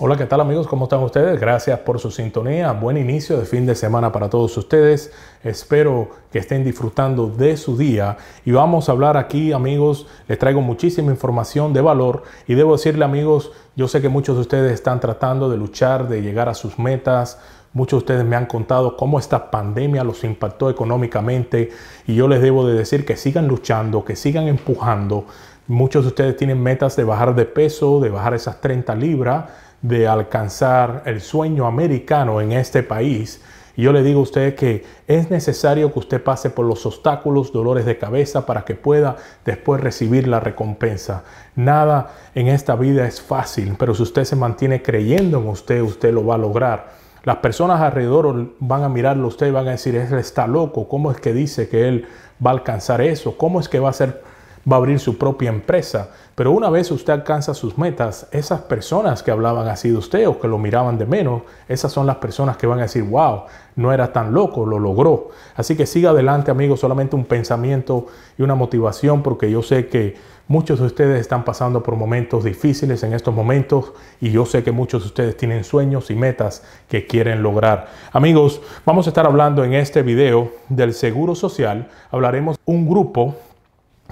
Hola, ¿qué tal amigos? ¿Cómo están ustedes? Gracias por su sintonía. Buen inicio de fin de semana para todos ustedes. Espero que estén disfrutando de su día. Y vamos a hablar aquí, amigos. Les traigo muchísima información de valor. Y debo decirle, amigos, yo sé que muchos de ustedes están tratando de luchar, de llegar a sus metas. Muchos de ustedes me han contado cómo esta pandemia los impactó económicamente. Y yo les debo de decir que sigan luchando, que sigan empujando. Muchos de ustedes tienen metas de bajar de peso, de bajar esas 30 libras de alcanzar el sueño americano en este país, yo le digo a usted que es necesario que usted pase por los obstáculos, dolores de cabeza para que pueda después recibir la recompensa. Nada en esta vida es fácil, pero si usted se mantiene creyendo en usted, usted lo va a lograr. Las personas alrededor van a mirarlo usted y van a decir, él está loco, ¿cómo es que dice que él va a alcanzar eso? ¿Cómo es que va a ser va a abrir su propia empresa. Pero una vez usted alcanza sus metas, esas personas que hablaban así de usted o que lo miraban de menos, esas son las personas que van a decir, wow, no era tan loco, lo logró. Así que siga adelante, amigos, solamente un pensamiento y una motivación, porque yo sé que muchos de ustedes están pasando por momentos difíciles en estos momentos y yo sé que muchos de ustedes tienen sueños y metas que quieren lograr. Amigos, vamos a estar hablando en este video del Seguro Social. Hablaremos un grupo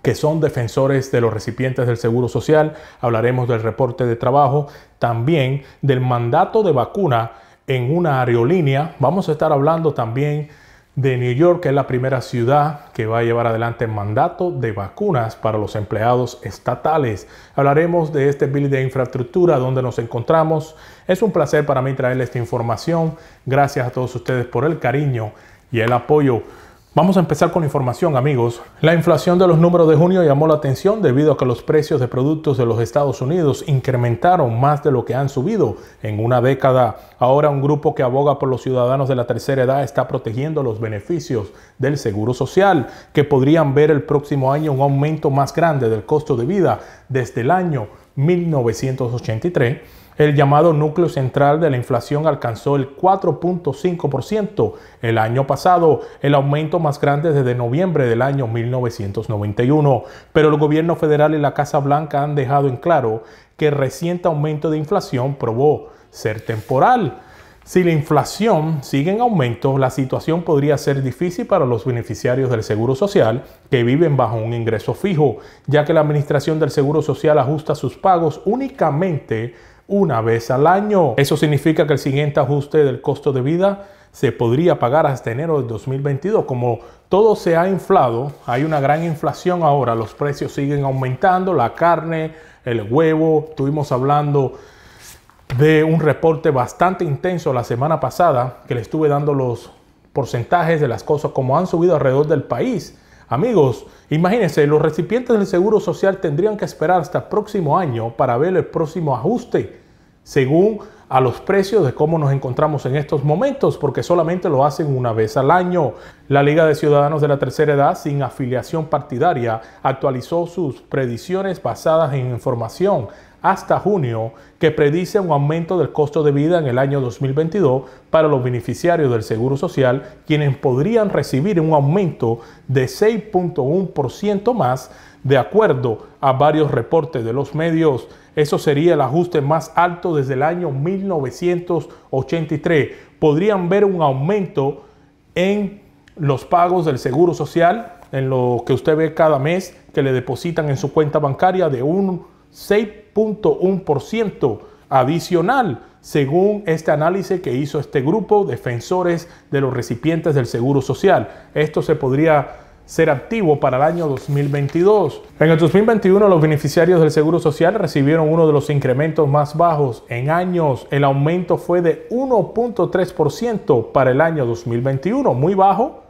que son defensores de los recipientes del Seguro Social, hablaremos del reporte de trabajo, también del mandato de vacuna en una aerolínea, vamos a estar hablando también de New York, que es la primera ciudad que va a llevar adelante el mandato de vacunas para los empleados estatales. Hablaremos de este bill de infraestructura donde nos encontramos. Es un placer para mí traerles esta información. Gracias a todos ustedes por el cariño y el apoyo. Vamos a empezar con información amigos. La inflación de los números de junio llamó la atención debido a que los precios de productos de los Estados Unidos incrementaron más de lo que han subido en una década. Ahora un grupo que aboga por los ciudadanos de la tercera edad está protegiendo los beneficios del Seguro Social, que podrían ver el próximo año un aumento más grande del costo de vida desde el año 1983 el llamado núcleo central de la inflación alcanzó el 4.5% el año pasado, el aumento más grande desde noviembre del año 1991, pero el gobierno federal y la Casa Blanca han dejado en claro que el reciente aumento de inflación probó ser temporal. Si la inflación sigue en aumento, la situación podría ser difícil para los beneficiarios del Seguro Social que viven bajo un ingreso fijo, ya que la Administración del Seguro Social ajusta sus pagos únicamente una vez al año. Eso significa que el siguiente ajuste del costo de vida se podría pagar hasta enero del 2022. Como todo se ha inflado, hay una gran inflación ahora, los precios siguen aumentando, la carne, el huevo, estuvimos hablando de un reporte bastante intenso la semana pasada que le estuve dando los porcentajes de las cosas como han subido alrededor del país. Amigos, imagínense, los recipientes del Seguro Social tendrían que esperar hasta el próximo año para ver el próximo ajuste según a los precios de cómo nos encontramos en estos momentos, porque solamente lo hacen una vez al año. La Liga de Ciudadanos de la Tercera Edad, sin afiliación partidaria, actualizó sus predicciones basadas en información hasta junio que predice un aumento del costo de vida en el año 2022 para los beneficiarios del Seguro Social, quienes podrían recibir un aumento de 6.1% más de acuerdo a varios reportes de los medios. Eso sería el ajuste más alto desde el año 1983. Podrían ver un aumento en los pagos del Seguro Social, en lo que usted ve cada mes que le depositan en su cuenta bancaria de un 6.1% adicional, según este análisis que hizo este grupo, defensores de los recipientes del Seguro Social. Esto se podría ser activo para el año 2022. En el 2021 los beneficiarios del Seguro Social recibieron uno de los incrementos más bajos en años. El aumento fue de 1.3% para el año 2021, muy bajo.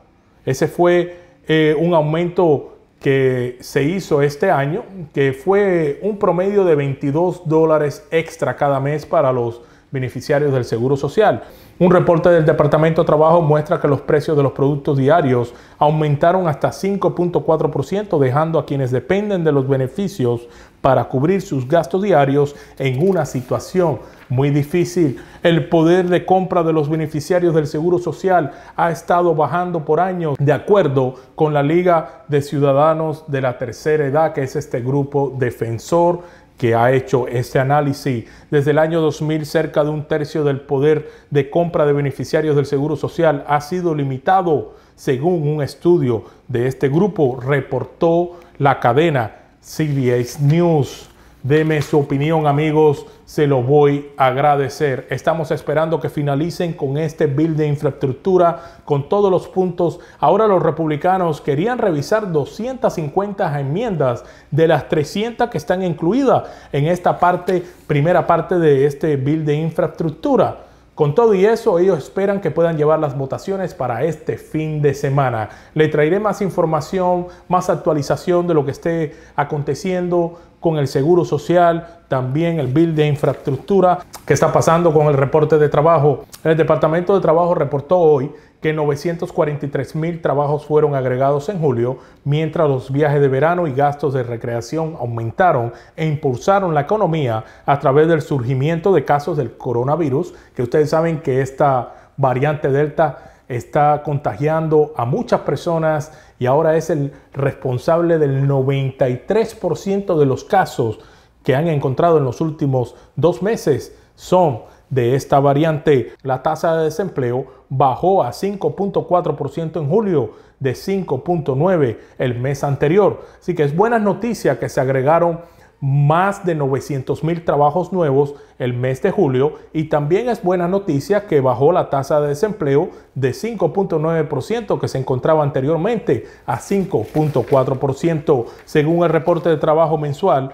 Ese fue eh, un aumento que se hizo este año, que fue un promedio de 22 dólares extra cada mes para los beneficiarios del Seguro Social. Un reporte del Departamento de Trabajo muestra que los precios de los productos diarios aumentaron hasta 5.4%, dejando a quienes dependen de los beneficios para cubrir sus gastos diarios en una situación muy difícil. El poder de compra de los beneficiarios del Seguro Social ha estado bajando por años, de acuerdo con la Liga de Ciudadanos de la Tercera Edad, que es este grupo defensor que ha hecho este análisis desde el año 2000, cerca de un tercio del poder de compra de beneficiarios del Seguro Social ha sido limitado, según un estudio de este grupo, reportó la cadena CBS News. Deme su opinión, amigos, se lo voy a agradecer. Estamos esperando que finalicen con este bill de infraestructura, con todos los puntos. Ahora los republicanos querían revisar 250 enmiendas de las 300 que están incluidas en esta parte, primera parte de este bill de infraestructura. Con todo y eso, ellos esperan que puedan llevar las votaciones para este fin de semana. Le traeré más información, más actualización de lo que esté aconteciendo con el Seguro Social, también el Bill de Infraestructura, qué está pasando con el reporte de trabajo. El Departamento de Trabajo reportó hoy que 943 mil trabajos fueron agregados en julio, mientras los viajes de verano y gastos de recreación aumentaron e impulsaron la economía a través del surgimiento de casos del coronavirus, que ustedes saben que esta variante Delta está contagiando a muchas personas y ahora es el responsable del 93% de los casos que han encontrado en los últimos dos meses son de esta variante. La tasa de desempleo bajó a 5.4% en julio de 5.9% el mes anterior. Así que es buena noticia que se agregaron más de 900 mil trabajos nuevos el mes de julio y también es buena noticia que bajó la tasa de desempleo de 5.9% que se encontraba anteriormente a 5.4% según el reporte de trabajo mensual.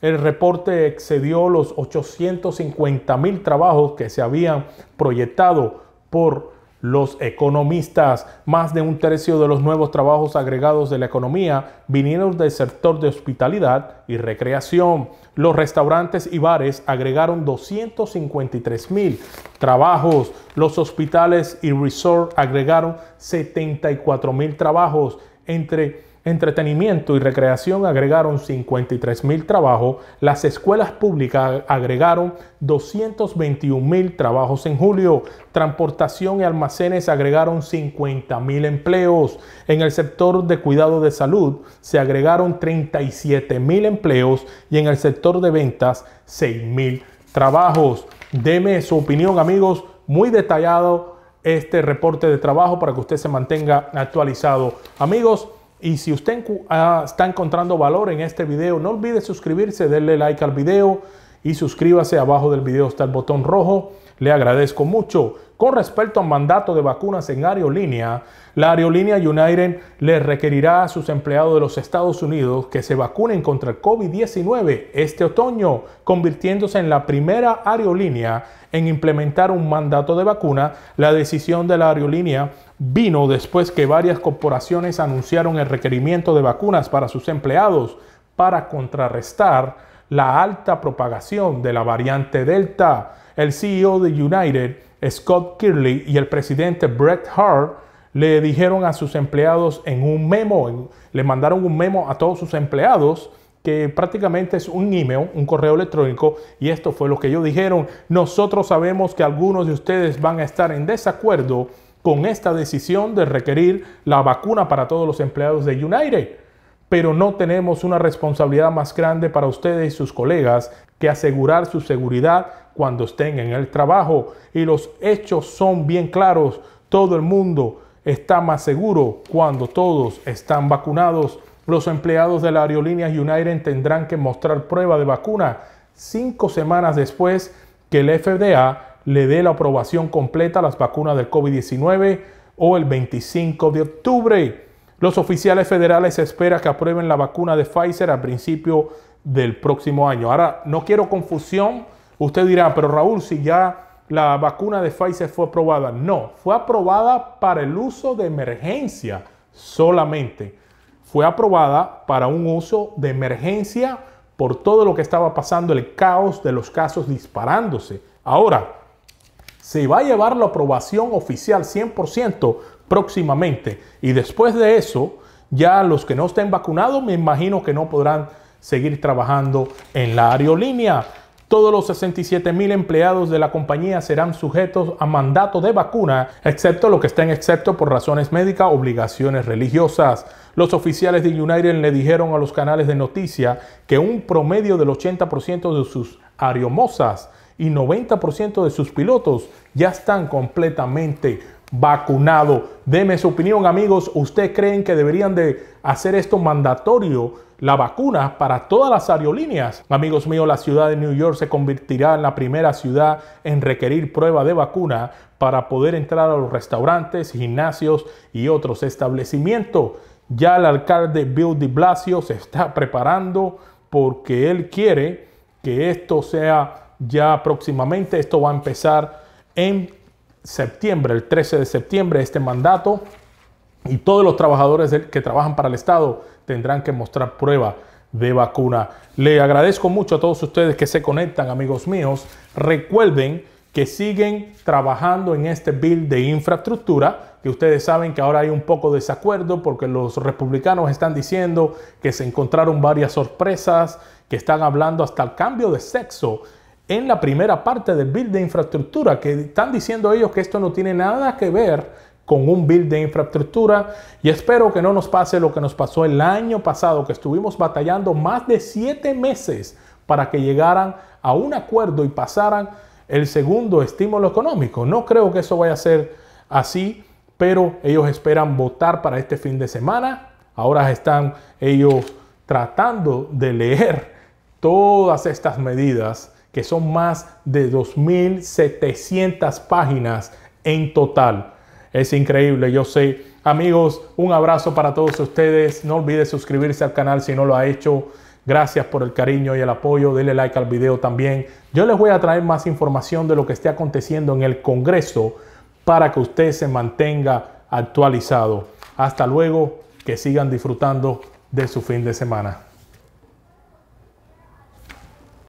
El reporte excedió los 850 mil trabajos que se habían proyectado por los economistas, más de un tercio de los nuevos trabajos agregados de la economía vinieron del sector de hospitalidad y recreación. Los restaurantes y bares agregaron 253 mil trabajos. Los hospitales y resorts agregaron 74 mil trabajos entre entretenimiento y recreación agregaron 53 mil trabajos, las escuelas públicas agregaron 221 mil trabajos en julio, transportación y almacenes agregaron 50 mil empleos, en el sector de cuidado de salud se agregaron 37 mil empleos y en el sector de ventas 6 mil trabajos. Deme su opinión amigos, muy detallado este reporte de trabajo para que usted se mantenga actualizado. Amigos, y si usted ah, está encontrando valor en este video, no olvide suscribirse, darle like al video y suscríbase. Abajo del video está el botón rojo. Le agradezco mucho. Con respecto al mandato de vacunas en aerolínea, la aerolínea United le requerirá a sus empleados de los Estados Unidos que se vacunen contra el COVID-19 este otoño, convirtiéndose en la primera aerolínea en implementar un mandato de vacuna. La decisión de la aerolínea vino después que varias corporaciones anunciaron el requerimiento de vacunas para sus empleados para contrarrestar la alta propagación de la variante Delta. El CEO de United, Scott Kirley, y el presidente Brett Hart le dijeron a sus empleados en un memo, le mandaron un memo a todos sus empleados que prácticamente es un email, un correo electrónico, y esto fue lo que ellos dijeron. Nosotros sabemos que algunos de ustedes van a estar en desacuerdo con esta decisión de requerir la vacuna para todos los empleados de United. Pero no tenemos una responsabilidad más grande para ustedes y sus colegas que asegurar su seguridad cuando estén en el trabajo. Y los hechos son bien claros. Todo el mundo está más seguro cuando todos están vacunados. Los empleados de la aerolínea United tendrán que mostrar prueba de vacuna cinco semanas después que el FDA le dé la aprobación completa a las vacunas del COVID-19 o el 25 de octubre. Los oficiales federales esperan que aprueben la vacuna de Pfizer a principio del próximo año. Ahora, no quiero confusión. Usted dirá, pero Raúl, si ya la vacuna de Pfizer fue aprobada. No, fue aprobada para el uso de emergencia solamente. Fue aprobada para un uso de emergencia por todo lo que estaba pasando, el caos de los casos disparándose. Ahora, se va a llevar la aprobación oficial 100% próximamente. Y después de eso, ya los que no estén vacunados, me imagino que no podrán seguir trabajando en la aerolínea. Todos los 67 mil empleados de la compañía serán sujetos a mandato de vacuna, excepto los que estén excepto por razones médicas, obligaciones religiosas. Los oficiales de United le dijeron a los canales de noticia que un promedio del 80% de sus aeromosas y 90% de sus pilotos ya están completamente vacunados. Deme su opinión, amigos. ¿Ustedes creen que deberían de hacer esto mandatorio, la vacuna, para todas las aerolíneas? Amigos míos, la ciudad de New York se convertirá en la primera ciudad en requerir prueba de vacuna para poder entrar a los restaurantes, gimnasios y otros establecimientos. Ya el alcalde Bill de Blasio se está preparando porque él quiere que esto sea ya próximamente. Esto va a empezar en septiembre, el 13 de septiembre, este mandato. Y todos los trabajadores que trabajan para el Estado tendrán que mostrar prueba de vacuna. Le agradezco mucho a todos ustedes que se conectan, amigos míos. Recuerden que siguen trabajando en este bill de infraestructura, que ustedes saben que ahora hay un poco de desacuerdo porque los republicanos están diciendo que se encontraron varias sorpresas, que están hablando hasta el cambio de sexo en la primera parte del bill de infraestructura, que están diciendo ellos que esto no tiene nada que ver con un bill de infraestructura y espero que no nos pase lo que nos pasó el año pasado, que estuvimos batallando más de siete meses para que llegaran a un acuerdo y pasaran el segundo estímulo económico. No creo que eso vaya a ser así, pero ellos esperan votar para este fin de semana. Ahora están ellos tratando de leer todas estas medidas que son más de 2.700 páginas en total. Es increíble, yo sé. Amigos, un abrazo para todos ustedes. No olvide suscribirse al canal si no lo ha hecho. Gracias por el cariño y el apoyo. Denle like al video también. Yo les voy a traer más información de lo que esté aconteciendo en el Congreso para que usted se mantenga actualizado. Hasta luego, que sigan disfrutando de su fin de semana.